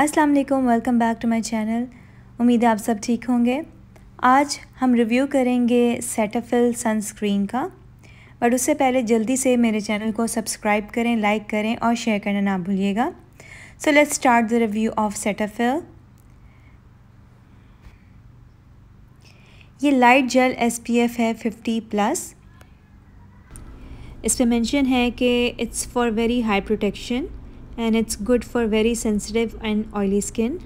अस्सलाम वालेकुम welcome back to my channel उम्मीद है आप सब ठीक होंगे आज हम रिव्यू करेंगे सेटाफिल सनस्क्रीन का बट उससे पहले जल्दी से मेरे चैनल को सब्सक्राइब करें लाइक करें और शेयर करना ना भूलिएगा so let's start the review of Cetaphil ये लाइट जेल एसपीएफ है फिफ्टी प्लस इस पर मैंशन है कि it's for very high protection and it's good for very sensitive and oily skin.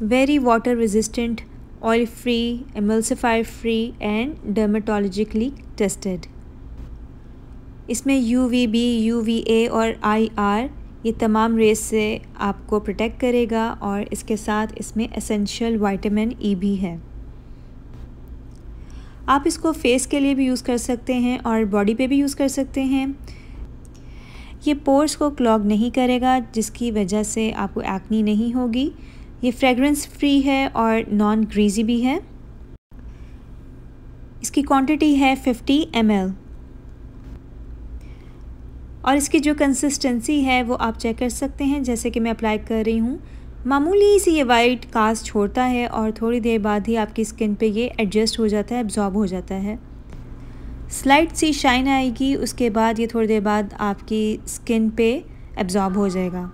Very water resistant, oil free, emulsifier free and dermatologically tested. इसमें U V B U V A और I are ये तमाम race से आपको protect करेगा और इसके साथ इसमें एसेंशियल वाइटामिन ई भी है आप इसको फेस के लिए भी यूज़ कर सकते हैं और बॉडी पे भी यूज़ कर सकते हैं ये पोर्स को क्लॉग नहीं करेगा जिसकी वजह से आपको एक्नी नहीं होगी ये फ्रेगरेंस फ्री है और नॉन ग्रीजी भी है इसकी क्वांटिटी है 50 एम और इसकी जो कंसिस्टेंसी है वो आप चेक कर सकते हैं जैसे कि मैं अप्लाई कर रही हूँ मामूली सी ये वाइट कास्ट छोड़ता है और थोड़ी देर बाद ही आपकी स्किन पे ये एडजस्ट हो जाता है एब्जॉर्ब हो जाता है स्लाइट सी शाइन आएगी उसके बाद ये थोड़ी देर बाद आपकी स्किन पे एब्ज़ॉर्ब हो जाएगा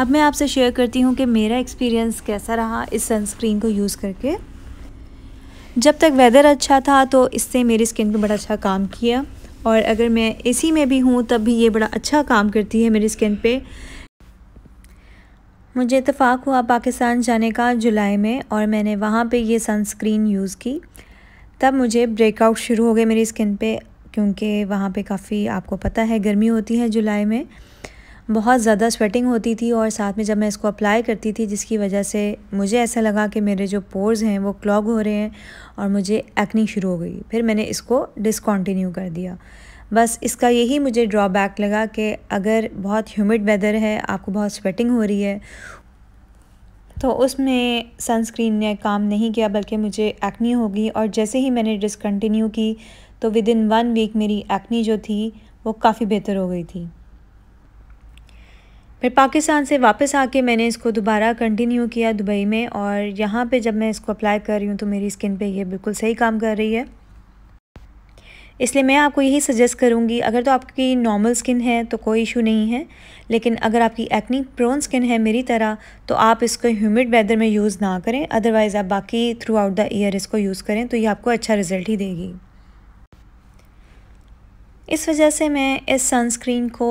अब मैं आपसे शेयर करती हूँ कि मेरा एक्सपीरियंस कैसा रहा इस सनस्क्रीन को यूज़ करके जब तक वेदर अच्छा था तो इससे मेरी स्किन पे बड़ा अच्छा काम किया और अगर मैं इसी में भी हूँ तब भी ये बड़ा अच्छा काम करती है मेरी स्किन पे मुझे इतफ़ाक़ हुआ पाकिस्तान जाने का जुलाई में और मैंने वहाँ पे ये सनस्क्रीन यूज़ की तब मुझे ब्रेकआउट शुरू हो गए मेरी स्किन पे क्योंकि वहाँ पे काफ़ी आपको पता है गर्मी होती है जुलाई में बहुत ज़्यादा स्वेटिंग होती थी और साथ में जब मैं इसको अप्लाई करती थी जिसकी वजह से मुझे ऐसा लगा कि मेरे जो पोर्स हैं वो क्लॉग हो रहे हैं और मुझे एक्नी शुरू हो गई फिर मैंने इसको डिसकॉन्टीन्यू कर दिया बस इसका यही मुझे ड्रॉबैक लगा कि अगर बहुत ह्यूमिड वेदर है आपको बहुत स्वेटिंग हो रही है तो उसमें सनस्क्रीन ने काम नहीं किया बल्कि मुझे एक्नी हो गई और जैसे ही मैंने डिसकन्टिन्यू की तो विद इन वन वीक मेरी एक्नी जो थी वो काफ़ी बेहतर हो गई थी फिर पाकिस्तान से वापस आके मैंने इसको दोबारा कंटिन्यू किया दुबई में और यहाँ पे जब मैं इसको अप्लाई कर रही हूँ तो मेरी स्किन पे ये बिल्कुल सही काम कर रही है इसलिए मैं आपको यही सजेस्ट करूँगी अगर तो आपकी नॉर्मल स्किन है तो कोई इशू नहीं है लेकिन अगर आपकी एक्नी प्रोन स्किन है मेरी तरह तो आप इसको ह्यूमिड वेदर में यूज़ ना करें अदरवाइज़ आप बाकी थ्रू आउट द ईयर इसको यूज़ करें तो ये आपको अच्छा रिज़ल्ट ही देगी इस वजह से मैं इस सनस्क्रीन को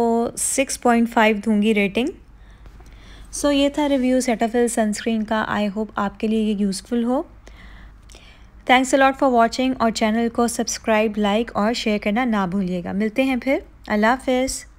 6.5 दूंगी रेटिंग सो so, ये था रिव्यू सेटाफिल सनस्क्रीन का आई होप आपके लिए ये यूज़फुल हो थैंक्स अलॉट फॉर वॉचिंग और चैनल को सब्सक्राइब लाइक और शेयर करना ना भूलिएगा मिलते हैं फिर अल्लाह हाफिज़